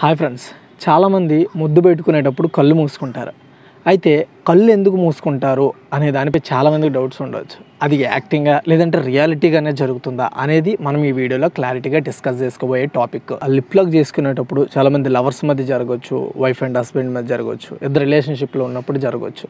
hi friends చాలామంది ముద్దు పెట్టుకునేటప్పుడు కళ్ళు మూసుకుంటారు అయితే కళ్ళు ఎందుకు మూసుకుంటారు అనే దానిపై చాలామందికి డౌట్స్ ఉండవచ్చు అది యాక్టింగా లేదంటే రియాలిటీగానే జరుగుతుందా అనేది మనం ఈ వీడియోలో క్లారిటీగా డిస్కస్ చేసుకోబోయే టాపిక్ లిప్ లాక్ చేసుకునేటప్పుడు చాలామంది లవర్స్ మధ్య జరగవచ్చు వైఫ్ అండ్ హస్బెండ్ మధ్య జరగవచ్చు ఇద్దరు రిలేషన్షిప్లో ఉన్నప్పుడు జరగవచ్చు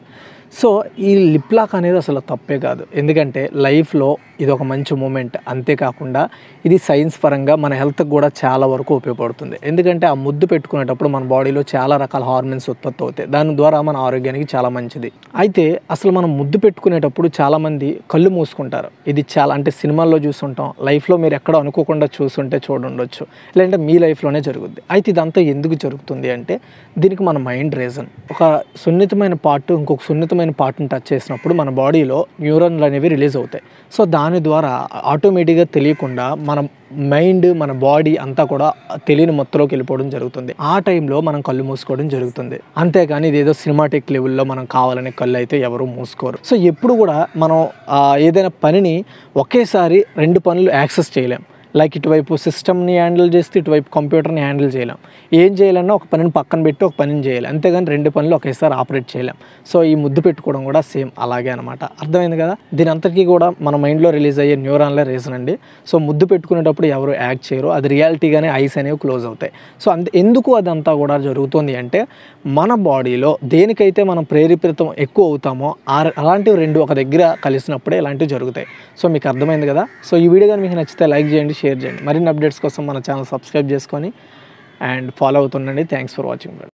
సో ఈ లిప్ లాక్ అనేది అసలు తప్పే కాదు ఎందుకంటే లైఫ్లో ఇది ఒక మంచి మూమెంట్ అంతేకాకుండా ఇది సైన్స్ పరంగా మన హెల్త్కి కూడా చాలా వరకు ఉపయోగపడుతుంది ఎందుకంటే ఆ ముద్దు పెట్టుకునేటప్పుడు మన బాడీలో చాలా రకాల హార్మోన్స్ ఉత్పత్తి అవుతాయి దాని ద్వారా మన ఆరోగ్యానికి చాలా మంచిది అయితే అసలు మనం ముద్దు పెట్టుకునేటప్పుడు చాలామంది కళ్ళు మూసుకుంటారు ఇది చాలా అంటే సినిమాల్లో చూసుంటాం లైఫ్లో మీరు ఎక్కడ అనుకోకుండా చూసుంటే చూడుండొచ్చు లేదంటే మీ లైఫ్లోనే జరుగుద్ది అయితే ఇదంతా ఎందుకు జరుగుతుంది అంటే దీనికి మన మైండ్ రీజన్ ఒక సున్నితమైన పార్ట్ ఇంకొక సున్నితమైన పార్ట్ని టచ్ చేసినప్పుడు మన బాడీలో న్యూరన్లు అనేవి రిలీజ్ అవుతాయి సో దాని ద్వారా ఆటోమేటిక్గా తెలియకుండా మన మైండ్ మన బాడీ అంతా కూడా తెలియని మొత్తంలోకి వెళ్ళిపోవడం జరుగుతుంది ఆ టైంలో మనం కళ్ళు మూసుకోవడం జరుగుతుంది అంతేగాని ఇదేదో సినిమాటిక్ లెవెల్లో మనం కావాలనే కళ్ళు అయితే ఎవరు మూసుకోరు సో ఎప్పుడు కూడా మనం ఏదైనా పనిని ఒకేసారి రెండు పనులు యాక్సెస్ చేయలేం లైక్ ఇటువైపు సిస్టమ్ని హ్యాండిల్ చేస్తే ఇటువైపు కంప్యూటర్ని హ్యాండిల్ చేయలేం ఏం చేయాలన్నా ఒక పనిని పక్కన పెట్టి ఒక పనిని చేయాలి అంతేగాని రెండు పనులు ఒకేసారి ఆపరేట్ చేయలేం సో ఈ ముద్దు పెట్టుకోవడం కూడా సేమ్ అలాగే అనమాట అర్థమైంది కదా దీని అంతటికీ కూడా మన మైండ్లో రిలీజ్ అయ్యే న్యూరాన్ల రీజన్ అండి సో ముద్దు పెట్టుకునేటప్పుడు ఎవరు యాక్ట్ చేయరు అది రియాలిటీగానే ఐస్ అనేవి క్లోజ్ అవుతాయి సో అంత ఎందుకు అదంతా కూడా జరుగుతుంది అంటే మన బాడీలో దేనికైతే మనం ప్రేరేపితం ఎక్కువ అవుతామో అలాంటివి రెండు ఒక దగ్గర కలిసినప్పుడే ఇలాంటివి జరుగుతాయి సో మీకు అర్థమైంది కదా సో ఈ వీడియో కానీ మీకు నచ్చితే లైక్ చేయండి షేర్ షేర్ చేయండి మరిన్ని అప్డేట్స్ కోసం మన ఛానల్ సబ్స్క్రైబ్ చేసుకొని అండ్ ఫాలో అవుతుండండి థ్యాంక్స్ ఫర్ వాచింగ్